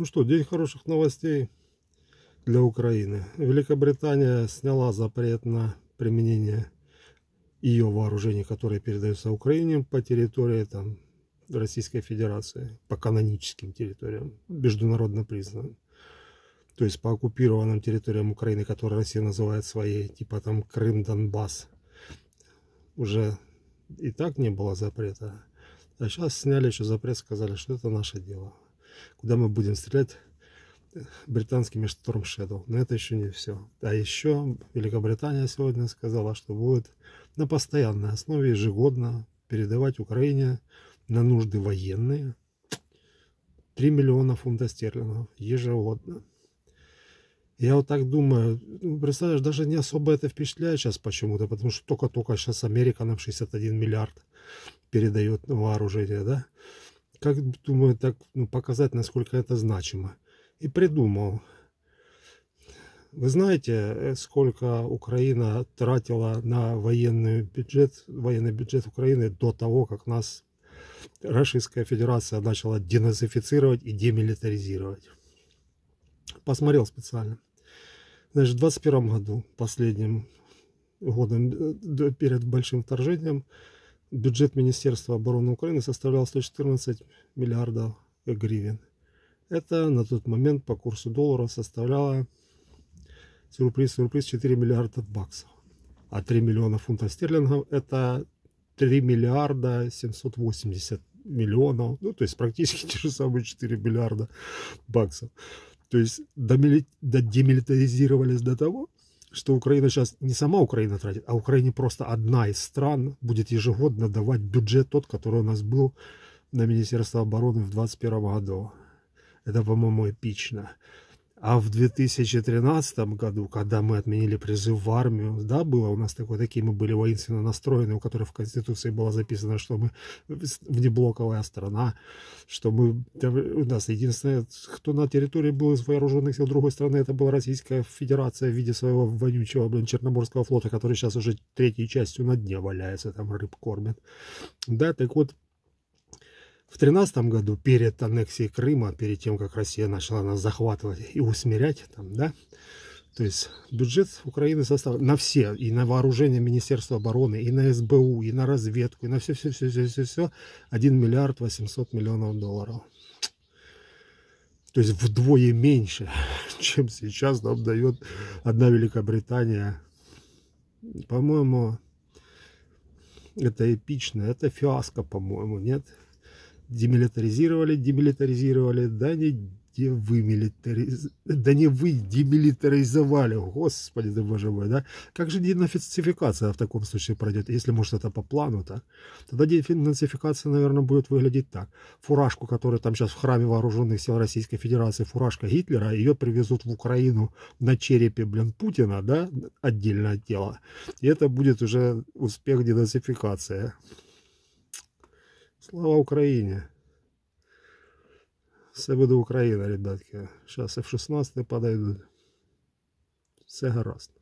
Ну что, день хороших новостей для Украины. Великобритания сняла запрет на применение ее вооружений, которые передаются Украине по территории там, Российской Федерации, по каноническим территориям, международно признанным. То есть по оккупированным территориям Украины, которые Россия называет своей, типа там Крым, Донбасс, уже и так не было запрета. А сейчас сняли еще запрет, сказали, что это наше дело куда мы будем стрелять э, британскими Storm Shadow. Но это еще не все. А еще Великобритания сегодня сказала, что будет на постоянной основе ежегодно передавать Украине на нужды военные 3 миллиона фунтов стерлингов ежегодно. Я вот так думаю, ну, представляешь, даже не особо это впечатляет сейчас почему-то, потому что только-только сейчас Америка нам 61 миллиард передает вооружение, да? как думаю, так ну, показать, насколько это значимо. И придумал. Вы знаете, э, сколько Украина тратила на военный бюджет, военный бюджет Украины до того, как нас Российская Федерация начала денацифицировать и демилитаризировать? Посмотрел специально. Значит, в 21 году, последним годом э, перед большим вторжением, бюджет Министерства обороны Украины составлял 114 миллиардов гривен. Это на тот момент по курсу доллара составляло, сюрприз, сюрприз, 4 миллиарда баксов. А 3 миллиона фунтов стерлингов это 3 миллиарда 780 миллионов, ну то есть практически те же самые 4 миллиарда баксов. То есть домили... демилитаризировались до того, что Украина сейчас не сама Украина тратит, а Украине просто одна из стран будет ежегодно давать бюджет тот, который у нас был на Министерство обороны в 2021 году. Это, по-моему, эпично. А в 2013 году, когда мы отменили призыв в армию, да, было у нас такое, такие мы были воинственно настроены, у которых в Конституции было записано, что мы внеблоковая страна, что мы, у нас единственное, кто на территории был из вооруженных сил другой страны, это была Российская Федерация в виде своего вонючего, блин, Черноморского флота, который сейчас уже третьей частью на дне валяется, там рыб кормят. Да, так вот, в 2013 году, перед аннексией Крыма, перед тем, как Россия начала нас захватывать и усмирять, там, да, то есть бюджет Украины составлен на все, и на вооружение Министерства обороны, и на СБУ, и на разведку, и на все-все-все-все-все, 1 миллиард 800 миллионов долларов. То есть вдвое меньше, чем сейчас нам дает одна Великобритания. По-моему, это эпично, это фиаско, по-моему, нет? демилитаризировали, демилитаризировали, да не где вы милитариз... Да не вы демилитаризовали, господи да боже мой, да? Как же денацификация в таком случае пройдет, если, может, это по плану-то? Тогда денацификация, наверное, будет выглядеть так. Фуражку, которая там сейчас в храме Вооруженных сил Российской Федерации, фуражка Гитлера, ее привезут в Украину на черепе, блин, Путина, да, отдельное тело. И это будет уже успех денацификации. Слава Україні! Все буде Україна, ребятки. Зараз F-16 подойдуть. Все гаразд.